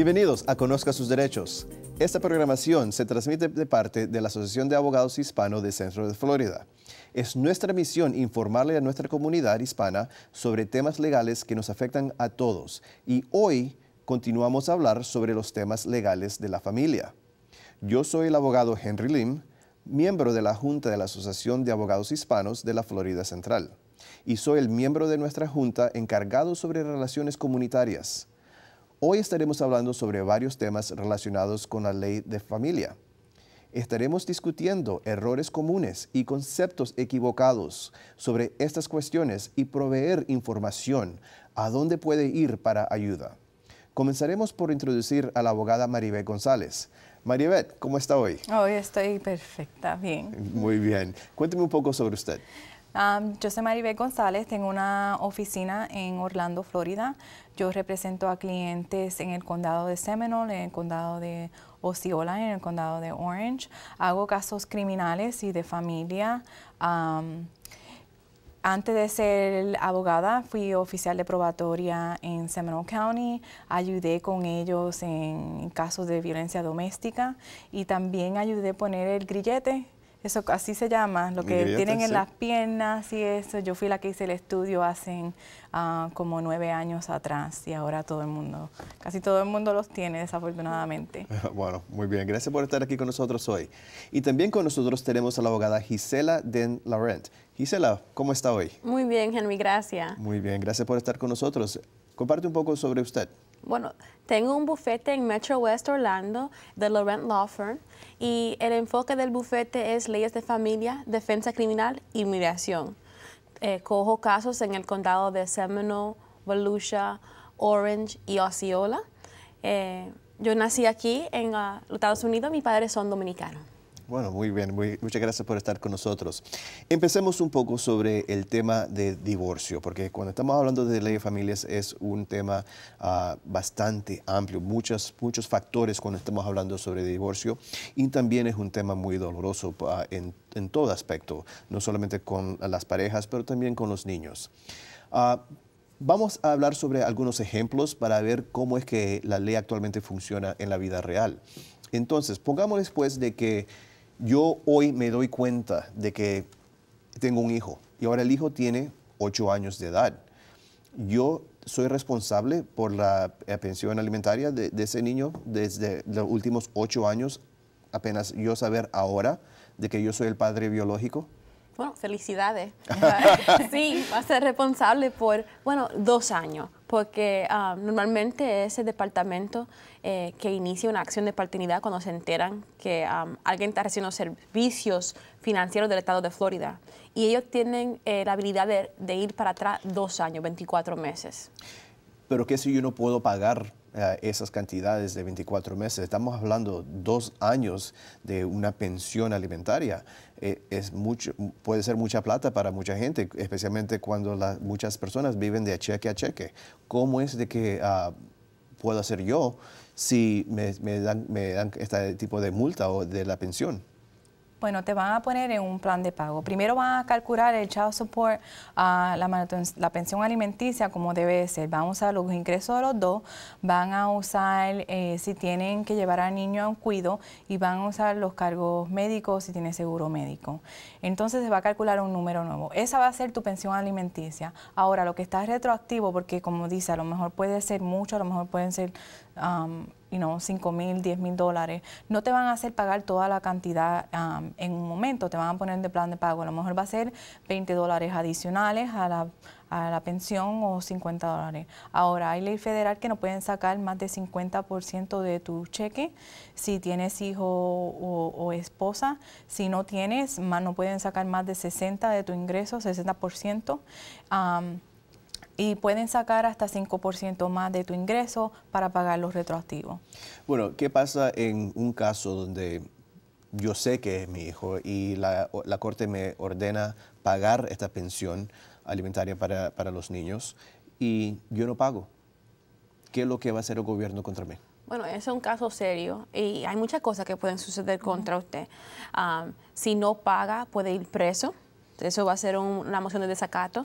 Bienvenidos a Conozca sus derechos. Esta programación se transmite de parte de la Asociación de Abogados Hispanos de Centro de Florida. Es nuestra misión informarle a nuestra comunidad hispana sobre temas legales que nos afectan a todos y hoy continuamos a hablar sobre los temas legales de la familia. Yo soy el abogado Henry Lim, miembro de la Junta de la Asociación de Abogados Hispanos de la Florida Central y soy el miembro de nuestra Junta encargado sobre relaciones comunitarias. Hoy estaremos hablando sobre varios temas relacionados con la ley de familia. Estaremos discutiendo errores comunes y conceptos equivocados sobre estas cuestiones y proveer información a dónde puede ir para ayuda. Comenzaremos por introducir a la abogada Maribel González. Maribel, ¿cómo está hoy? Hoy estoy perfecta, bien. Muy bien. Cuénteme un poco sobre usted. Um, yo soy Maribel González, tengo una oficina en Orlando, Florida. Yo represento a clientes en el condado de Seminole, en el condado de Osceola, en el condado de Orange. Hago casos criminales y de familia. Um, antes de ser abogada, fui oficial de probatoria en Seminole County. Ayudé con ellos en casos de violencia doméstica y también ayudé a poner el grillete eso así se llama, lo que tienen en las piernas y eso. Yo fui la que hice el estudio hace ah, como nueve años atrás y ahora todo el mundo, casi todo el mundo los tiene desafortunadamente. Bueno, muy bien, gracias por estar aquí con nosotros hoy. Y también con nosotros tenemos a la abogada Gisela Den Laurent. Gisela, ¿cómo está hoy? Muy bien, Henry, gracias. Muy bien, gracias por estar con nosotros. Comparte un poco sobre usted. Bueno, tengo un bufete en Metro West Orlando de Laurent Law Firm y el enfoque del bufete es leyes de familia, defensa criminal y migración. Eh, cojo casos en el condado de Seminole, Volusia, Orange y Osceola. Eh, yo nací aquí en ah, Estados Unidos, mis padres son dominicanos. Bueno, muy bien, muchas gracias por estar con nosotros. Empecemos un poco sobre el tema de divorcio, porque cuando estamos hablando de ley de familias es un tema ah, bastante amplio, muchos, muchos factores cuando estamos hablando sobre divorcio y también es un tema muy doloroso ah, en, en, todo aspecto, no solamente con las parejas, pero también con los niños. Ah, vamos a hablar sobre algunos ejemplos para ver cómo es que la ley actualmente funciona en la vida real. Entonces, pongamos después pues, de que yo hoy me doy cuenta de que tengo un hijo y ahora el hijo tiene ocho años de edad. Yo soy responsable por la eh, pensión alimentaria de, ese niño desde los últimos ocho años, apenas yo saber ahora de que yo soy el padre biológico bueno, felicidades. sí, va a ser responsable por, bueno, dos años, porque ah, normalmente es el departamento eh, que inicia una acción de paternidad cuando se enteran que ah, alguien está recibiendo servicios financieros del estado de Florida. Y ellos tienen eh, la habilidad de, ir para atrás dos años, 24 meses. Pero ¿qué si yo no puedo pagar eh, esas cantidades de 24 meses. Estamos hablando dos años de una pensión alimentaria. Eh, es mucho, puede ser mucha plata para mucha gente, especialmente cuando muchas personas viven de cheque a cheque. ¿Cómo es de que ah, puedo hacer yo si me, dan, me dan este tipo de multa o de la pensión? Bueno, te van a poner en un plan de pago. Primero van a calcular el child support, ah, la, pensión alimenticia como debe ser. Van a usar los ingresos de los dos, van a usar eh, si tienen que llevar al niño a un cuido y van a usar los cargos médicos si tiene seguro médico. Entonces se va a calcular un número nuevo. Esa va a ser tu pensión alimenticia. Ahora, lo que está retroactivo, porque como dice, a lo mejor puede ser mucho, a lo mejor pueden ser you know, 5 mil, 10 mil dólares, no te van a hacer pagar toda la cantidad um, en un momento, te van a poner de plan de pago. A lo mejor va a ser 20 dólares adicionales a la, pensión o 50 dólares. Ahora, hay ley federal que no pueden sacar más de 50% de tu cheque si tienes hijo o, esposa. Si no tienes, más, no pueden sacar más de 60 de tu ingreso, 60% y pueden sacar hasta 5% más de tu ingreso para pagar los retroactivos. Bueno, ¿qué pasa en un caso donde yo sé que es mi hijo y la, corte me ordena pagar esta pensión alimentaria para, los niños y yo no pago? ¿Qué es lo que va a hacer el gobierno contra mí? Bueno, es un caso serio y hay muchas cosas que pueden suceder contra usted. Ah, si no paga, puede ir preso. Eso va a ser una moción de desacato.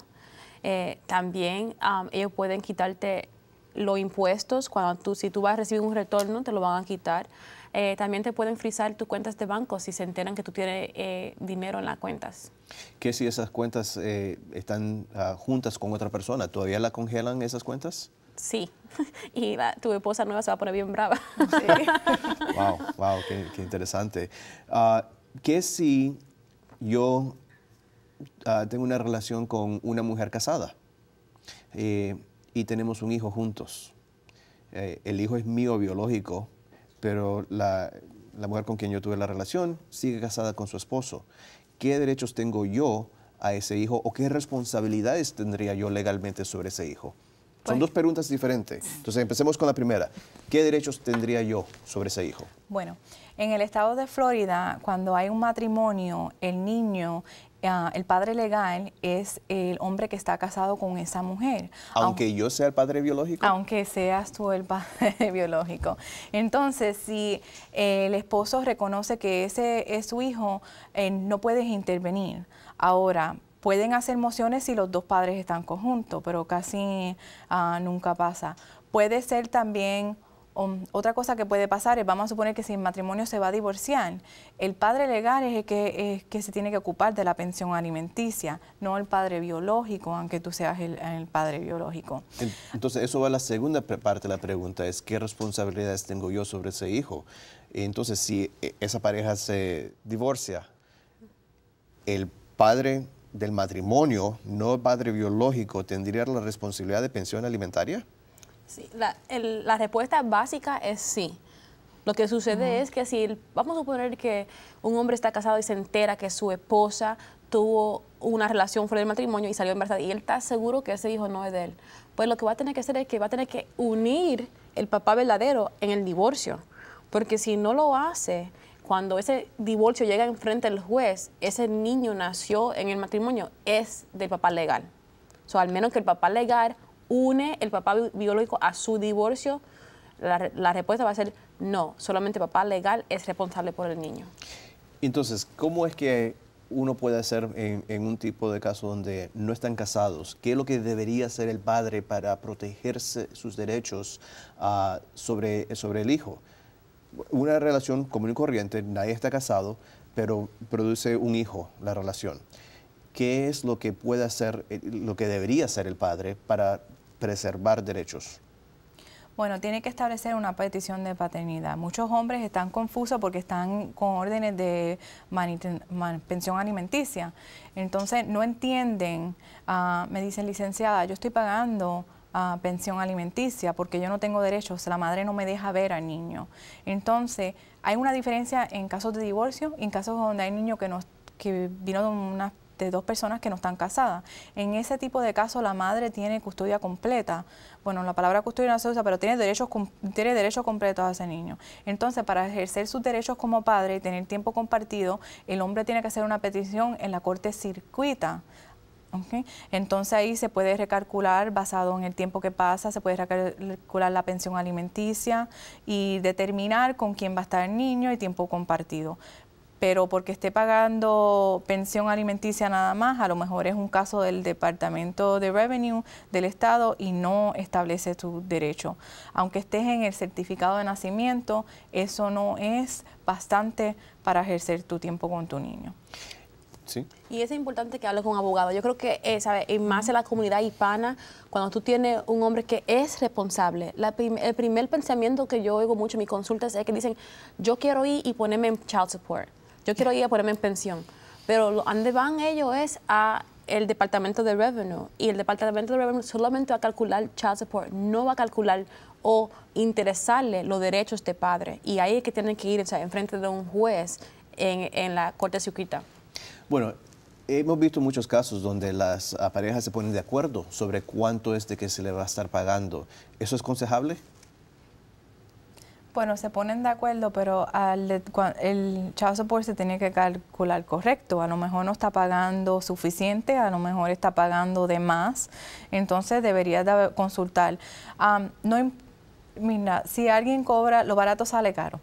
Eh, también um, ellos pueden quitarte los impuestos. Cuando tú, si tú vas a recibir un retorno, te lo van a quitar. Eh, también te pueden frizar tus cuentas de banco si se enteran que tú tienes eh, dinero en las cuentas. ¿Qué si esas cuentas están ah, juntas con otra persona? ¿Todavía la congelan esas cuentas? Sí, y tu esposa nueva se va a poner bien brava. wow, wow, qué, interesante. Ah, ¿Qué si yo Ah, tengo una relación con una mujer casada eh, y tenemos un hijo juntos. Eh, el hijo es mío biológico, pero la, la mujer con quien yo tuve la relación sigue casada con su esposo. ¿Qué derechos tengo yo a ese hijo o qué responsabilidades tendría yo legalmente sobre ese hijo? Son pues dos preguntas diferentes. Entonces, empecemos con la primera. ¿Qué derechos tendría yo sobre ese hijo? Bueno, en el estado de Florida, cuando hay un matrimonio, el niño Ah, el padre legal es el hombre que está casado con esa mujer. Aunque, yo sea el padre biológico. Aunque seas tú el padre biológico. Entonces, si eh, el esposo reconoce que ese es su hijo, eh, no puedes intervenir. Ahora, pueden hacer mociones si los dos padres están conjuntos, pero casi ah, nunca pasa. Puede ser también otra cosa que puede pasar es, vamos a suponer que si el matrimonio se va a divorciar, el padre legal es el que, se tiene que ocupar de la pensión alimenticia, no el padre biológico, aunque tú seas el, el padre biológico. Entonces, eso va a la segunda parte de la pregunta, es qué responsabilidades tengo yo sobre ese hijo. Entonces, si eh, esa pareja se divorcia, el padre del matrimonio, no el padre biológico, tendría la responsabilidad de pensión alimentaria? Sí, la, respuesta básica es sí. Lo que sucede es que si, vamos a suponer que un hombre está casado y se entera que su esposa tuvo una relación fuera del matrimonio y salió embarazada y él está seguro que ese hijo no es de él, pues lo que va a tener que hacer es que va a tener que unir el papá verdadero en el divorcio, porque si no lo hace, cuando ese divorcio llega enfrente del juez, ese niño nació en el matrimonio, es del papá legal. O al menos que el papá legal une el papá biológico a su divorcio, la, la, respuesta va a ser no, solamente papá legal es responsable por el niño. Entonces, ¿cómo es que uno puede hacer en, un tipo de caso donde no están casados? ¿Qué es lo que debería hacer el padre para protegerse sus derechos ah, sobre, sobre el hijo? Una relación común y corriente, nadie está casado, pero produce un hijo la relación. ¿Qué es lo que puede hacer, eh, lo que debería hacer el padre para preservar derechos? Bueno, tiene que establecer una petición de paternidad. Muchos hombres están confusos porque están con órdenes de pensión alimenticia. Entonces no entienden, ah, me dicen licenciada, yo estoy pagando ah, pensión alimenticia porque yo no tengo derechos, la madre no me deja ver al niño. Entonces hay una diferencia en casos de divorcio y en casos donde hay niños que, que vino de unas de dos personas que no están casadas. En ese tipo de casos la madre tiene custodia completa. Bueno, la palabra custodia no se usa, pero tiene derechos, tiene derechos completos a ese niño. Entonces, para ejercer sus derechos como padre y tener tiempo compartido, el hombre tiene que hacer una petición en la corte circuita Entonces ahí se puede recalcular basado en el tiempo que pasa, se puede recalcular la pensión alimenticia y determinar con quién va a estar el niño y tiempo compartido pero porque esté pagando pensión alimenticia nada más, a lo mejor es un caso del Departamento de Revenue del Estado y no establece tu derecho. Aunque estés en el certificado de nacimiento, eso no es bastante para ejercer tu tiempo con tu niño. Sí. Y es importante que hables con un abogado. Yo creo que, eh, ¿sabes? En más en la comunidad hispana, cuando tú tienes un hombre que es responsable, el primer pensamiento que yo oigo mucho en mis consultas es que dicen, yo quiero ir y ponerme en child support yo quiero ir a ponerme en pensión. Pero donde van ellos es a el Departamento de Revenue y el Departamento de Revenue solamente va a calcular child support, no va a calcular o interesarle los derechos de padre. Y ahí es que tienen que ir o sea, en frente de un juez en, la Corte Circuita. Bueno, hemos visto muchos casos donde las parejas se ponen de acuerdo sobre cuánto es de que se le va a estar pagando. ¿Eso es aconsejable? Bueno, se ponen de acuerdo, pero al, el child support se tiene que calcular correcto. A lo mejor no está pagando suficiente, a lo mejor está pagando de más. Entonces debería de consultar. no Mira, si alguien cobra, lo barato sale caro.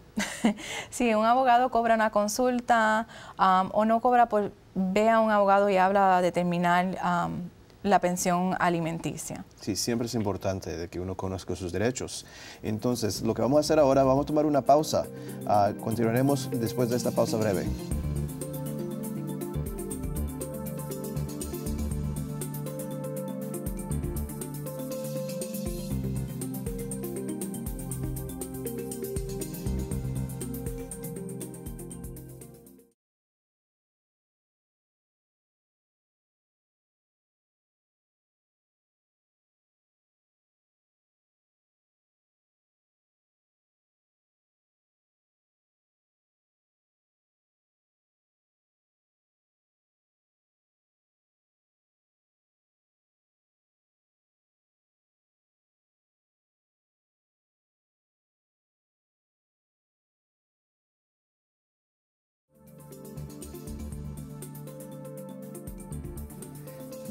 si un abogado cobra una consulta o no cobra, pues ve a un abogado y habla a determinar um, la pensión alimenticia. Sí, siempre es importante de que uno conozca sus derechos. Entonces, lo que vamos a hacer ahora, vamos a tomar una pausa. Ah, continuaremos después de esta pausa breve.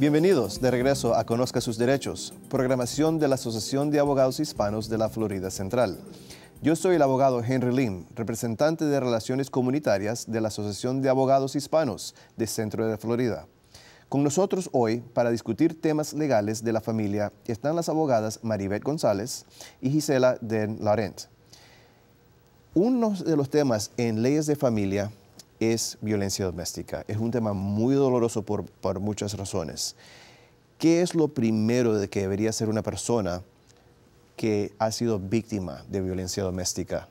Bienvenidos de regreso a Conozca sus Derechos, programación de la Asociación de Abogados Hispanos de la Florida Central. Yo soy el abogado Henry Lim, representante de Relaciones Comunitarias de la Asociación de Abogados Hispanos de Centro de Florida. Con nosotros hoy para discutir temas legales de la familia están las abogadas Maribeth González y Gisela Den Laurent. Uno de los temas en leyes de familia es violencia doméstica. Es un tema muy doloroso por, muchas razones. ¿Qué es lo primero de que debería ser una persona que ha sido víctima de violencia doméstica?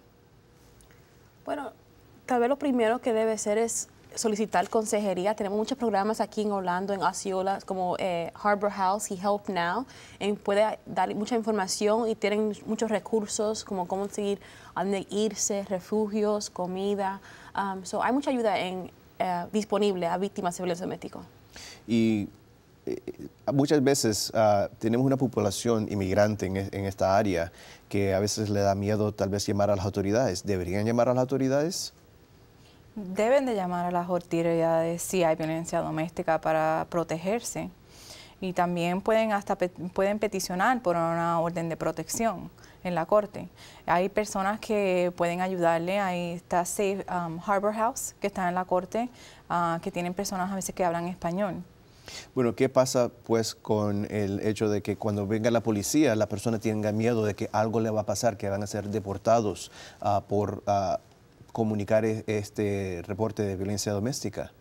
Bueno, tal vez lo primero que debe ser es solicitar consejería. Tenemos muchos programas aquí en Orlando, en Osceola, como eh, Harbor House y Help Now. Y puede dar mucha información y tienen muchos recursos, como cómo seguir, dónde irse, refugios, comida. Um, so hay mucha ayuda en, eh, disponible a víctimas de violencia doméstica. Y eh, muchas veces ah, tenemos una población inmigrante en, esta área que a veces le da miedo tal vez llamar a las autoridades. ¿Deberían llamar a las autoridades? deben de llamar a las autoridades si hay violencia doméstica para protegerse y también pueden hasta pueden peticionar por una orden de protección en la corte. Hay personas que pueden ayudarle, ahí está Safe um, Harbor House que está en la corte, ah, que tienen personas a veces que hablan español. Bueno, ¿qué pasa pues con el hecho de que cuando venga la policía la persona tenga miedo de que algo le va a pasar, que van a ser deportados ah, por ah, comunicar este reporte de violencia doméstica?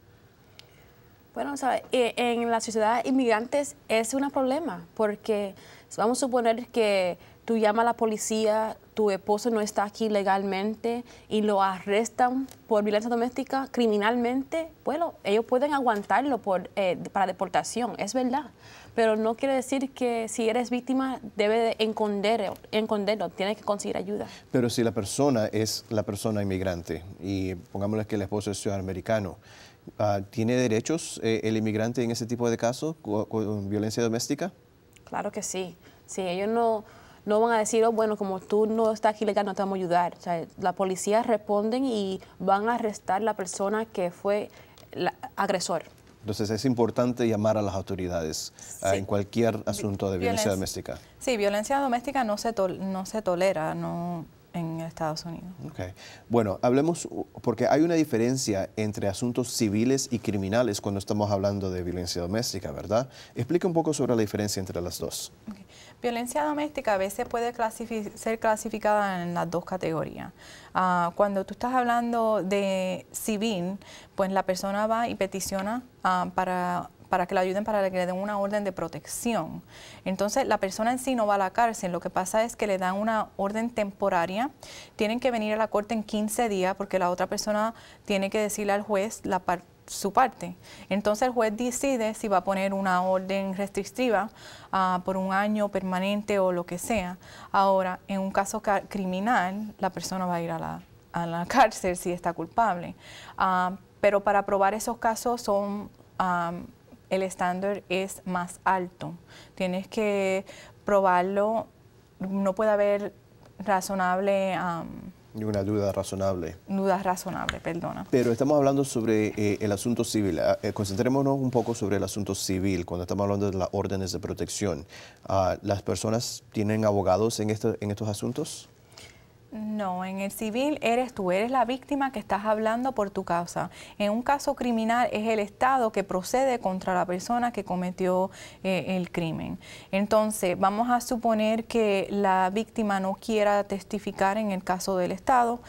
Bueno, eh, en la sociedad inmigrantes es un problema porque vamos a suponer que tú llamas a la policía, tu esposo no está aquí legalmente y lo arrestan por violencia doméstica criminalmente, bueno, ellos pueden aguantarlo por, eh, para deportación, es verdad pero no quiere decir que si eres víctima debe de que conseguir ayuda. Pero si la persona es la persona inmigrante y pongámosle que el esposo es ciudadano americano, ah, ¿tiene derechos eh, el inmigrante en ese tipo de casos con violencia doméstica? Claro que sí. Sí, ellos no, no van a decir, oh, bueno, como tú no estás aquí legal, no te vamos a ayudar. O sea, la policía responde y van a arrestar la persona que fue agresor. Entonces es importante llamar a las autoridades ah, en cualquier asunto de violencia, doméstica. Sí, violencia doméstica no se, no se tolera, no en Estados Unidos. Okay. Bueno, hablemos, porque hay una diferencia entre asuntos civiles y criminales cuando estamos hablando de violencia doméstica, ¿verdad? Explica un poco sobre la diferencia entre las dos. Okay. Violencia doméstica a veces puede ser clasificada en las dos categorías. Ah, cuando tú estás hablando de civil, pues la persona va y peticiona ah, para para que la ayuden, para que le den una orden de protección. Entonces, la persona en sí no va a la cárcel, lo que pasa es que le dan una orden temporaria, tienen que venir a la corte en 15 días porque la otra persona tiene que decirle al juez la parte su parte. Entonces el juez decide si va a poner una orden restrictiva ah, por un año permanente o lo que sea. Ahora, en un caso criminal, la persona va a ir a la, cárcel si está culpable. Ah, pero para probar esos casos son... Ah, el estándar es más alto. Tienes que probarlo, no puede haber razonable una duda razonable. Duda razonable, perdona. Pero estamos hablando sobre eh, el asunto civil. Ah, eh, concentrémonos un poco sobre el asunto civil cuando estamos hablando de las órdenes de protección. Ah, ¿Las personas tienen abogados en, este, en estos asuntos? No, en el civil eres tú, eres la víctima que estás hablando por tu causa. En un caso criminal es el Estado que procede contra la persona que cometió eh, el crimen. Entonces, vamos a suponer que la víctima no quiera testificar en el caso del Estado.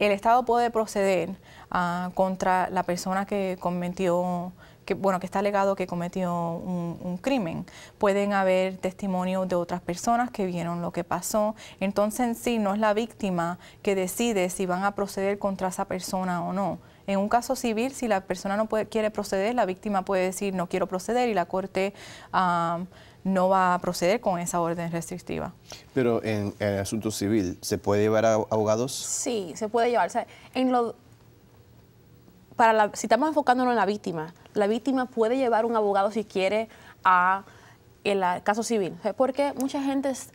El Estado puede proceder ah, contra la persona que cometió que, bueno, que está alegado que cometió un, crimen. Pueden haber testimonios de otras personas que vieron lo que pasó. Entonces, en sí, no es la víctima que decide si van a proceder contra esa persona o no. En un caso civil, si la persona no quiere proceder, la víctima puede decir no quiero proceder y la corte ah, no va a proceder con esa orden restrictiva. Pero en, el asunto civil, ¿se puede llevar a abogados? Sí, se puede llevar. O sea, en si estamos enfocándonos en la víctima, la víctima puede llevar un abogado si quiere a el caso civil, porque mucha gente es,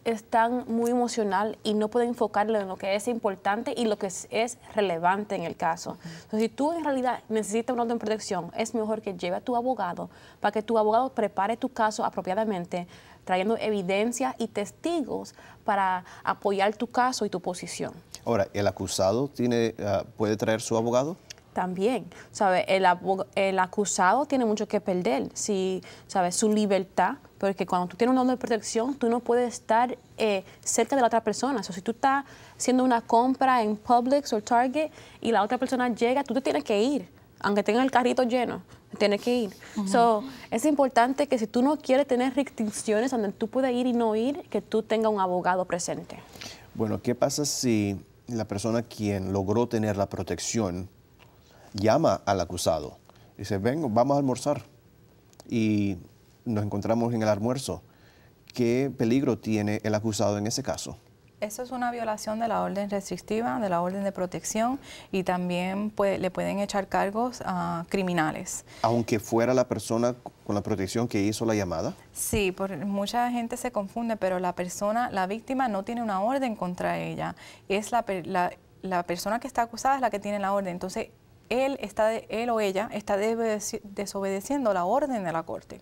muy emocional y no puede enfocarle en lo que es importante y lo que es, relevante en el caso. Entonces, si tú en realidad necesitas un orden de protección, es mejor que lleve a tu abogado para que tu abogado prepare tu caso apropiadamente, trayendo evidencia y testigos para apoyar tu caso y tu posición. Ahora, ¿el acusado tiene, ah, puede traer su abogado? también. ¿sabes? El, acusado tiene mucho que perder, si, ¿sabes? su libertad, porque cuando tú tienes un orden de protección, tú no puedes estar eh, cerca de la otra persona. O si tú estás haciendo una compra en Publix o Target y la otra persona llega, tú te tienes que ir, aunque tenga el carrito lleno. Tienes que ir. Entonces es importante que si tú no quieres tener restricciones donde tú puedes ir y no ir, que tú tengas un abogado presente. Bueno, ¿qué pasa si la persona quien logró tener la protección llama al acusado. Dice, vengo, vamos a almorzar. Y nos encontramos en el almuerzo. ¿Qué peligro tiene el acusado en ese caso? Eso es una violación de la orden restrictiva, de la orden de protección y también pues, le pueden echar cargos a criminales. Aunque fuera la persona con la protección que hizo la llamada. Sí, por, mucha gente se confunde, pero la persona, la víctima no tiene una orden contra ella. Es la, la, la persona que está acusada es la que tiene la orden. Entonces, él, está, él o ella está desobedeciendo la orden de la Corte.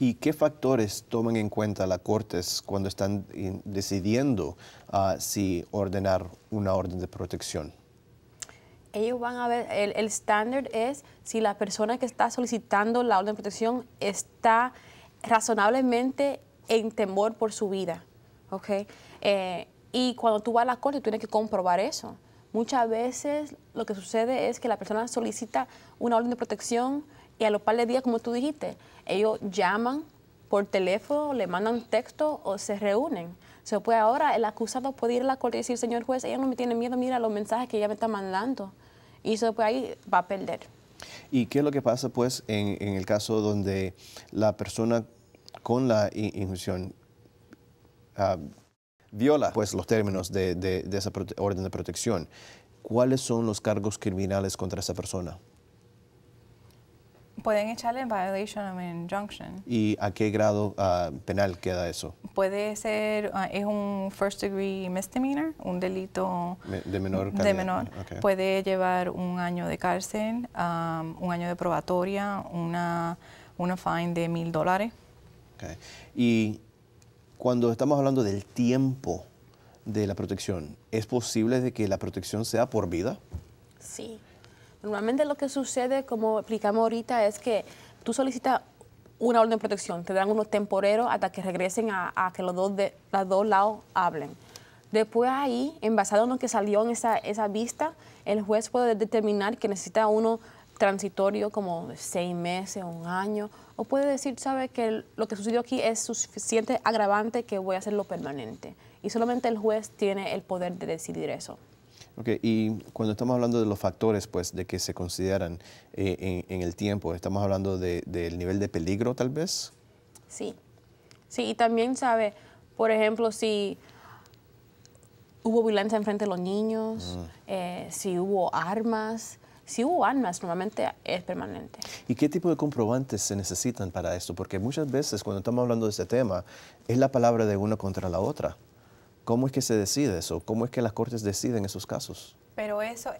¿Y qué factores toman en cuenta las Cortes cuando están eh, decidiendo ah, si ordenar una orden de protección? Ellos van a ver, el estándar es si la persona que está solicitando la orden de protección está razonablemente en temor por su vida. Eh, y cuando tú vas a la corte, tienes que comprobar eso. Muchas veces lo que sucede es que la persona solicita una orden de protección y a los par de días, como tú dijiste, ellos llaman por teléfono, le mandan texto o se reúnen. se puede ahora el acusado puede ir a la corte y decir, señor juez, ella no me tiene miedo, mira los mensajes que ella me está mandando. Y eso pues ahí va a perder. ¿Y qué es lo que pasa pues en, el caso donde la persona con la injunción ah, viola pues, los términos de, de, esa orden de protección. ¿Cuáles son los cargos criminales contra esa persona? Pueden echarle en violation of injunction. ¿Y a qué grado ah, penal queda eso? Puede ser, ah, es un first degree misdemeanor, un delito de menor. De menor. Puede llevar un año de cárcel, un año de probatoria, una, una fine de mil dólares. Okay. ¿Y cuando estamos hablando del tiempo de la protección, ¿es posible de que la protección sea por vida? Sí. Normalmente lo que sucede, como explicamos ahorita, es que tú solicitas una orden de protección, te dan uno temporero hasta que regresen a, que los dos, de, dos lados hablen. Después ahí, en basado en lo que salió en esa vista, el juez puede determinar que necesita uno transitorio como seis meses, un año, o puede decir, sabe que lo que sucedió aquí es suficiente agravante que voy a hacerlo permanente. Y solamente el juez tiene el poder de decidir eso. Ok, y cuando estamos hablando de los factores, pues, de que se consideran eh, en, el tiempo, ¿estamos hablando del nivel de peligro, tal vez? Sí, sí, y también, ¿sabe? Por ejemplo, si hubo violencia en frente de los niños, mm. eh, si hubo armas, si hubo armas, normalmente es permanente. ¿Y qué tipo de comprobantes se necesitan para esto? Porque muchas veces cuando estamos hablando de este tema, es la palabra de una contra la otra. ¿Cómo es que se decide eso? ¿Cómo es que las cortes deciden esos casos? Pero eso,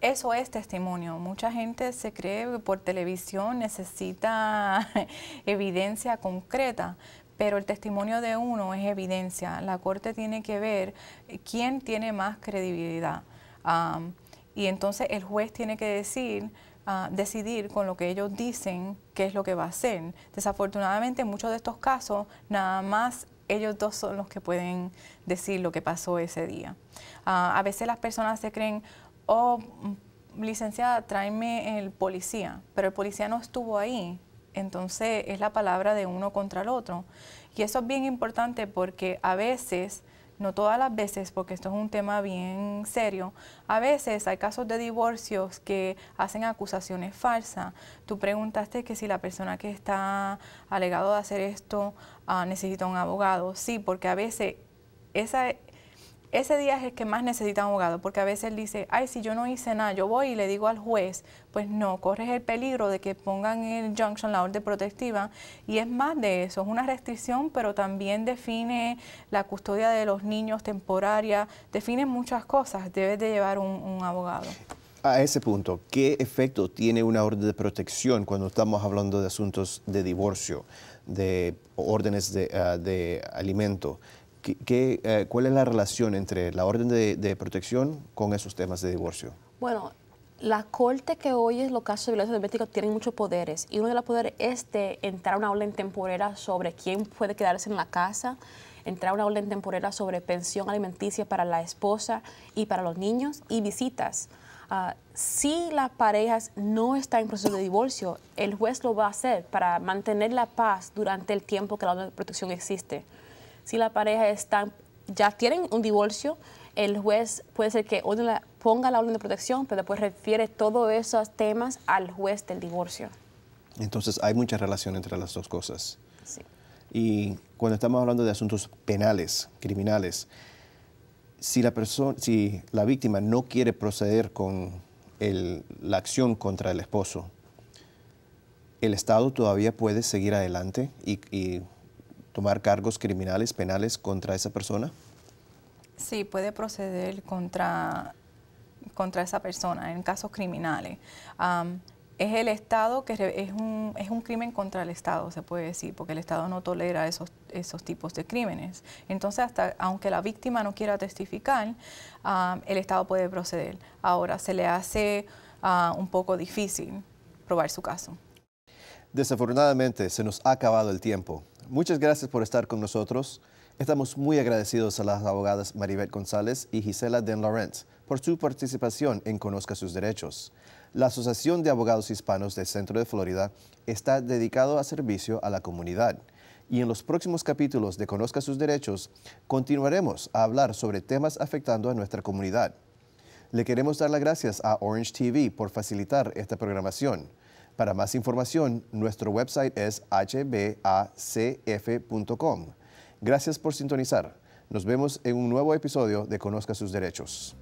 eso es testimonio. Mucha gente se cree que por televisión necesita evidencia concreta, pero el testimonio de uno es evidencia. La corte tiene que ver quién tiene más credibilidad. Y entonces el juez tiene que decir, ah, decidir con lo que ellos dicen qué es lo que va a hacer. Desafortunadamente en muchos de estos casos nada más ellos dos son los que pueden decir lo que pasó ese día. Ah, a veces las personas se creen, oh, mm, licenciada, tráeme el policía, pero el policía no estuvo ahí. Entonces es la palabra de uno contra el otro. Y eso es bien importante porque a veces no todas las veces, porque esto es un tema bien serio, a veces hay casos de divorcios que hacen acusaciones falsas. Tú preguntaste que si la persona que está alegado de hacer esto ah, necesita un abogado. Sí, porque a veces esa ese día es el que más necesita un abogado, porque a veces él dice, ay, si yo no hice nada, yo voy y le digo al juez, pues no, corres el peligro de que pongan en el junction la orden protectiva, y es más de eso, es una restricción, pero también define la custodia de los niños temporaria, define muchas cosas, debes de llevar un, abogado. A ese punto, ¿qué efecto tiene una orden de protección cuando estamos hablando de asuntos de divorcio, de órdenes ah, de alimento? Eh, ¿Cuál es la relación entre la orden de, protección con esos temas de divorcio? Bueno, la corte que hoy es los casos de violencia doméstica tiene muchos poderes y uno de los poderes es de entrar a una orden temporera sobre quién puede quedarse en la casa, entrar a una orden temporera sobre pensión alimenticia para la esposa y para los niños y visitas. Ah, si las parejas no están en proceso de divorcio, el juez lo va a hacer para mantener la paz durante el tiempo que la orden de protección existe si la pareja está, ya tienen un divorcio, el juez puede ser que la, ponga la orden de protección, pero después refiere todos esos temas al juez del divorcio. Entonces hay mucha relación entre las dos cosas. Y cuando estamos hablando de asuntos penales, criminales, si la, persona, si la víctima no quiere proceder con la acción contra el esposo, el Estado todavía puede seguir adelante y, y tomar cargos criminales, penales contra esa persona? Sí, puede proceder contra, contra esa persona en casos criminales. es el Estado que es un, crimen contra el Estado, se puede decir, porque el Estado no tolera esos, tipos de crímenes. Entonces, hasta aunque la víctima no quiera testificar, el Estado puede proceder. Ahora, se le hace ah, un poco difícil probar su caso. Desafortunadamente se nos ha acabado el tiempo. Muchas gracias por estar con nosotros. Estamos muy agradecidos a las abogadas Maribel González y Gisela Den Laurent por su participación en Conozca sus Derechos. La Asociación de Abogados Hispanos del Centro de Florida está dedicado a servicio a la comunidad y en los próximos capítulos de Conozca sus Derechos continuaremos a hablar sobre temas afectando a nuestra comunidad. Le queremos dar las gracias a Orange TV por facilitar esta programación. Para más información, nuestro website es hbacf.com. Gracias por sintonizar. Nos vemos en un nuevo episodio de Conozca sus Derechos.